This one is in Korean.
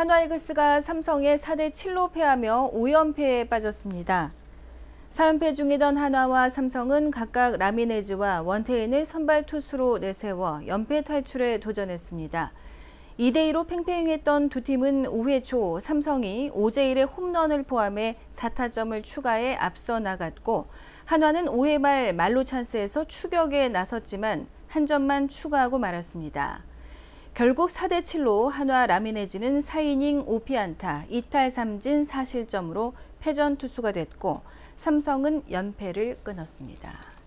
한화이글스가 삼성의 4대 7로 패하며 5연패에 빠졌습니다. 4연패 중이던 한화와 삼성은 각각 라미네즈와 원태인을 선발 투수로 내세워 연패 탈출에 도전했습니다. 2대2로 팽팽했던 두 팀은 5회 초 삼성이 오재일의 홈런을 포함해 4타점을 추가해 앞서 나갔고 한화는 5회 말 말로 찬스에서 추격에 나섰지만 한 점만 추가하고 말았습니다. 결국 4대 7로 한화 라미네지는 4이닝 5피안타, 2탈 3진 4실점으로 패전 투수가 됐고 삼성은 연패를 끊었습니다.